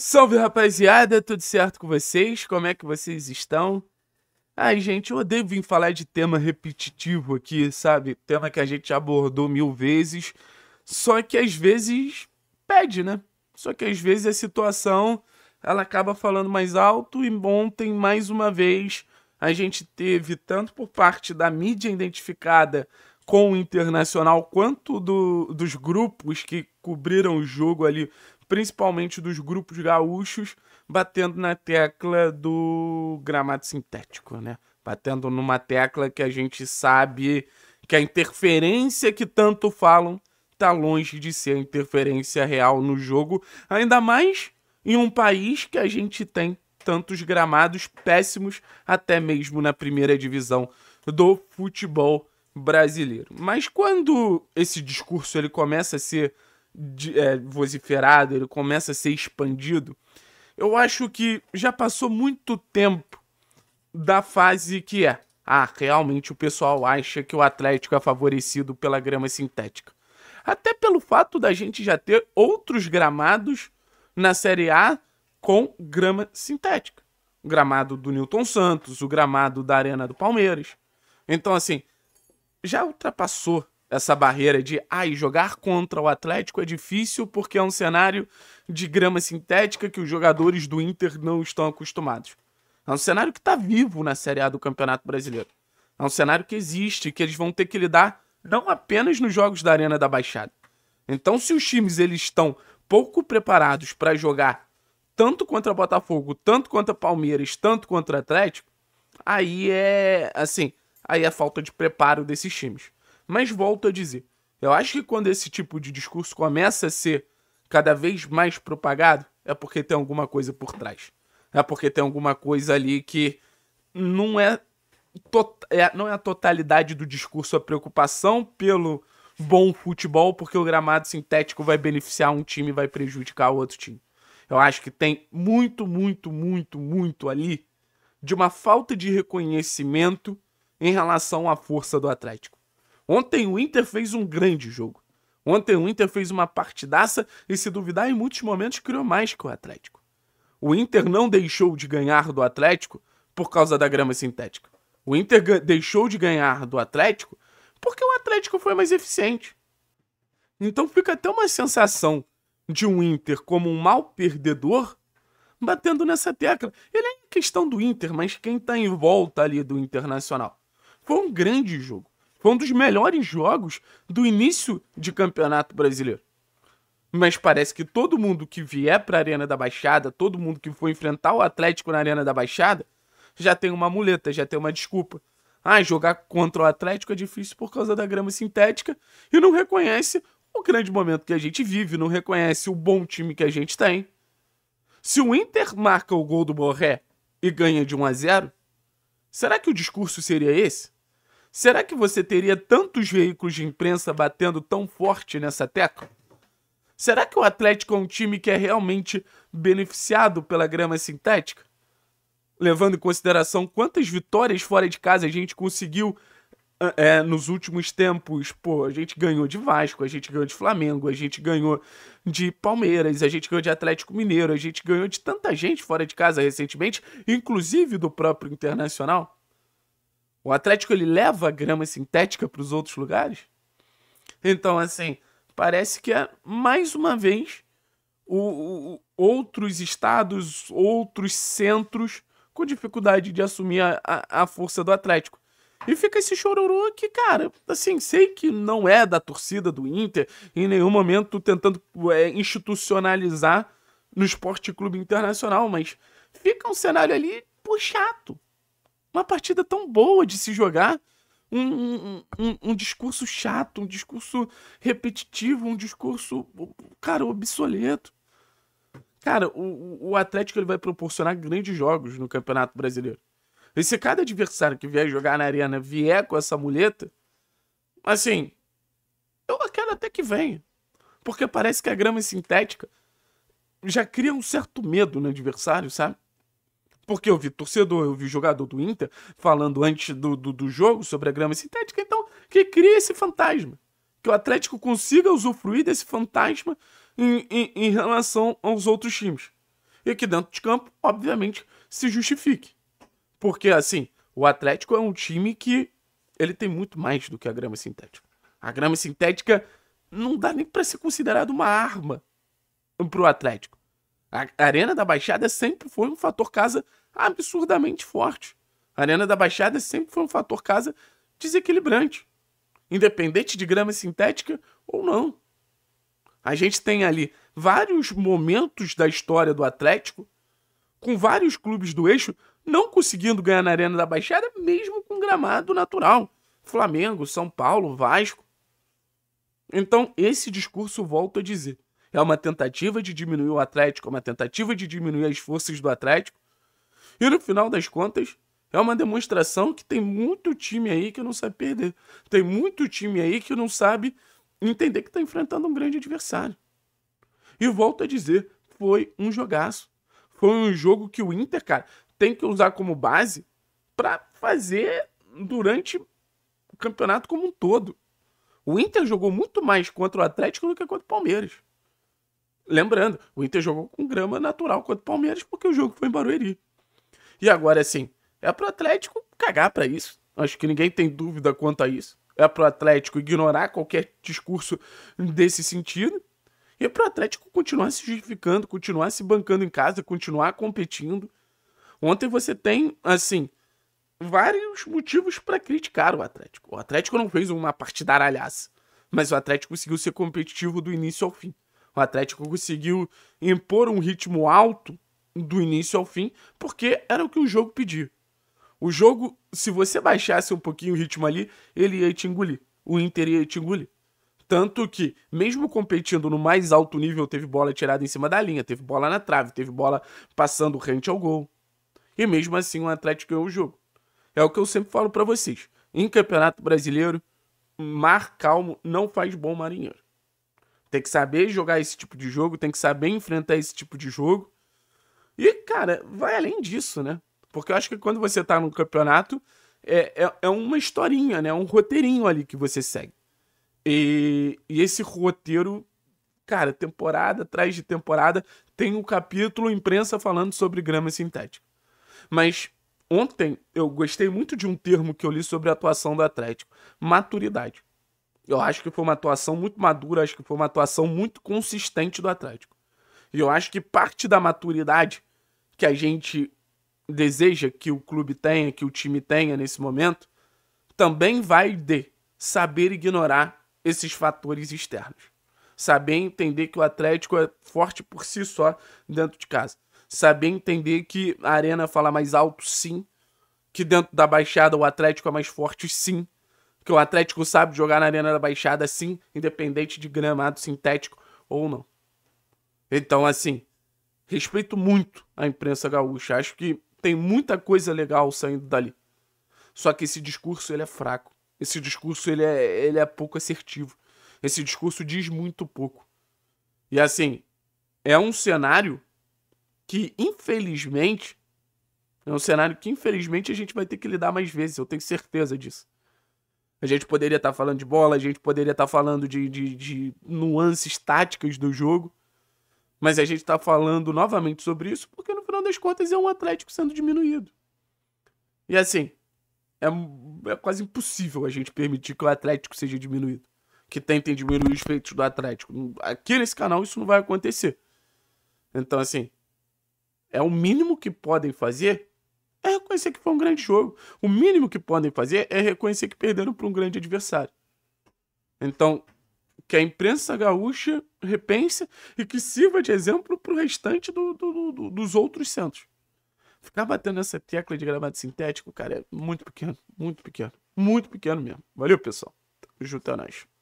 Salve rapaziada, tudo certo com vocês? Como é que vocês estão? Ai, gente, eu odeio vir falar de tema repetitivo aqui, sabe? Tema que a gente abordou mil vezes, só que às vezes pede, né? Só que às vezes a situação ela acaba falando mais alto e ontem, mais uma vez, a gente teve tanto por parte da mídia identificada com o Internacional quanto do, dos grupos que cobriram o jogo ali principalmente dos grupos gaúchos, batendo na tecla do gramado sintético, né? Batendo numa tecla que a gente sabe que a interferência que tanto falam tá longe de ser a interferência real no jogo, ainda mais em um país que a gente tem tantos gramados péssimos, até mesmo na primeira divisão do futebol brasileiro. Mas quando esse discurso ele começa a ser de, é, vociferado, ele começa a ser expandido. Eu acho que já passou muito tempo da fase que é. Ah, realmente o pessoal acha que o Atlético é favorecido pela grama sintética. Até pelo fato da gente já ter outros gramados na Série A com grama sintética. O gramado do Newton Santos, o gramado da Arena do Palmeiras. Então, assim, já ultrapassou essa barreira de ai, ah, jogar contra o Atlético é difícil porque é um cenário de grama sintética que os jogadores do Inter não estão acostumados. É um cenário que está vivo na Série A do Campeonato Brasileiro. É um cenário que existe, que eles vão ter que lidar não apenas nos jogos da Arena da Baixada. Então, se os times eles estão pouco preparados para jogar tanto contra Botafogo, tanto contra Palmeiras, tanto contra Atlético, aí é assim, aí é falta de preparo desses times. Mas volto a dizer, eu acho que quando esse tipo de discurso começa a ser cada vez mais propagado, é porque tem alguma coisa por trás. É porque tem alguma coisa ali que não é, é não é a totalidade do discurso a preocupação pelo bom futebol, porque o gramado sintético vai beneficiar um time e vai prejudicar o outro time. Eu acho que tem muito, muito, muito, muito ali de uma falta de reconhecimento em relação à força do Atlético. Ontem o Inter fez um grande jogo. Ontem o Inter fez uma partidaça e, se duvidar, em muitos momentos criou mais que o Atlético. O Inter não deixou de ganhar do Atlético por causa da grama sintética. O Inter deixou de ganhar do Atlético porque o Atlético foi mais eficiente. Então fica até uma sensação de um Inter como um mal perdedor batendo nessa tecla. Ele é questão do Inter, mas quem está em volta ali do Internacional. Foi um grande jogo. Foi um dos melhores jogos do início de campeonato brasileiro. Mas parece que todo mundo que vier para a Arena da Baixada, todo mundo que for enfrentar o Atlético na Arena da Baixada, já tem uma muleta, já tem uma desculpa. Ah, jogar contra o Atlético é difícil por causa da grama sintética e não reconhece o grande momento que a gente vive, não reconhece o bom time que a gente tem. Se o Inter marca o gol do Borré e ganha de 1 a 0, será que o discurso seria esse? Será que você teria tantos veículos de imprensa batendo tão forte nessa tecla? Será que o Atlético é um time que é realmente beneficiado pela grama sintética? Levando em consideração quantas vitórias fora de casa a gente conseguiu é, nos últimos tempos, pô, a gente ganhou de Vasco, a gente ganhou de Flamengo, a gente ganhou de Palmeiras, a gente ganhou de Atlético Mineiro, a gente ganhou de tanta gente fora de casa recentemente, inclusive do próprio Internacional. O Atlético ele leva a grama sintética para os outros lugares? Então, assim, parece que é mais uma vez o, o, outros estados, outros centros com dificuldade de assumir a, a, a força do Atlético. E fica esse chororô aqui, cara, assim, sei que não é da torcida do Inter, em nenhum momento tentando é, institucionalizar no Esporte Clube Internacional, mas fica um cenário ali, pô, chato. Uma partida tão boa de se jogar. Um, um, um, um, discurso chato, um discurso repetitivo, um discurso, cara, obsoleto. Cara, o, o Atlético ele vai proporcionar grandes jogos no Campeonato Brasileiro. E se cada adversário que vier jogar na arena vier com essa muleta, assim, eu quero até que venha. Porque parece que a grama sintética já cria um certo medo no adversário, sabe? Porque eu vi torcedor, eu vi jogador do Inter falando antes do, do, do jogo sobre a grama sintética, então que cria esse fantasma. Que o Atlético consiga usufruir desse fantasma em, em, em relação aos outros times. E que dentro de campo, obviamente, se justifique. Porque, assim, o Atlético é um time que ele tem muito mais do que a grama sintética. A grama sintética não dá nem para ser considerada uma arma para o Atlético. A Arena da Baixada sempre foi um fator casa absurdamente forte. A Arena da Baixada sempre foi um fator casa desequilibrante, independente de grama sintética ou não. A gente tem ali vários momentos da história do Atlético com vários clubes do eixo não conseguindo ganhar na Arena da Baixada, mesmo com gramado natural. Flamengo, São Paulo, Vasco. Então, esse discurso, volto a dizer, é uma tentativa de diminuir o Atlético, é uma tentativa de diminuir as forças do Atlético. E no final das contas, é uma demonstração que tem muito time aí que não sabe perder. Tem muito time aí que não sabe entender que está enfrentando um grande adversário. E volto a dizer, foi um jogaço. Foi um jogo que o Inter, cara, tem que usar como base para fazer durante o campeonato como um todo. O Inter jogou muito mais contra o Atlético do que contra o Palmeiras. Lembrando, o Inter jogou com grama natural contra o Palmeiras porque o jogo foi em Barueri. E agora, assim, é pro Atlético cagar para isso. Acho que ninguém tem dúvida quanto a isso. É pro Atlético ignorar qualquer discurso desse sentido. E é pro Atlético continuar se justificando, continuar se bancando em casa, continuar competindo. Ontem você tem, assim, vários motivos para criticar o Atlético. O Atlético não fez uma partida aralhaça, mas o Atlético conseguiu ser competitivo do início ao fim. O Atlético conseguiu impor um ritmo alto do início ao fim, porque era o que o jogo pedia. O jogo, se você baixasse um pouquinho o ritmo ali, ele ia te engolir. O Inter ia te engolir. Tanto que, mesmo competindo no mais alto nível, teve bola tirada em cima da linha, teve bola na trave, teve bola passando rente ao gol. E mesmo assim, o Atlético ganhou o jogo. É o que eu sempre falo para vocês. Em Campeonato Brasileiro, mar calmo não faz bom marinheiro. Tem que saber jogar esse tipo de jogo, tem que saber enfrentar esse tipo de jogo. E, cara, vai além disso, né? Porque eu acho que quando você tá no campeonato, é, é, é uma historinha, né? É um roteirinho ali que você segue. E, e esse roteiro, cara, temporada atrás de temporada, tem um capítulo imprensa falando sobre grama sintética. Mas ontem eu gostei muito de um termo que eu li sobre a atuação do Atlético: maturidade. Eu acho que foi uma atuação muito madura, acho que foi uma atuação muito consistente do Atlético. E eu acho que parte da maturidade que a gente deseja que o clube tenha, que o time tenha nesse momento, também vai de saber ignorar esses fatores externos. Saber entender que o Atlético é forte por si só dentro de casa. Saber entender que a Arena fala mais alto, sim. Que dentro da Baixada o Atlético é mais forte, sim que o Atlético sabe jogar na Arena da Baixada sim, independente de gramado sintético ou não. Então, assim, respeito muito a imprensa gaúcha. Acho que tem muita coisa legal saindo dali. Só que esse discurso ele é fraco. Esse discurso ele é, ele é pouco assertivo. Esse discurso diz muito pouco. E assim, é um cenário que infelizmente é um cenário que infelizmente a gente vai ter que lidar mais vezes, eu tenho certeza disso. A gente poderia estar tá falando de bola, a gente poderia estar tá falando de, de, de, nuances táticas do jogo. Mas a gente está falando novamente sobre isso porque, no final das contas, é um Atlético sendo diminuído. E assim, é, é quase impossível a gente permitir que o Atlético seja diminuído. Que tentem diminuir os feitos do Atlético. Aqui nesse canal isso não vai acontecer. Então, assim, é o mínimo que podem fazer é reconhecer que foi um grande jogo. O mínimo que podem fazer é reconhecer que perderam para um grande adversário. Então, que a imprensa gaúcha repense e que sirva de exemplo para o restante do, do, do, dos outros centros. Ficar batendo essa tecla de gramado sintético, cara, é muito pequeno, muito pequeno, muito pequeno mesmo. Valeu, pessoal. Tamo é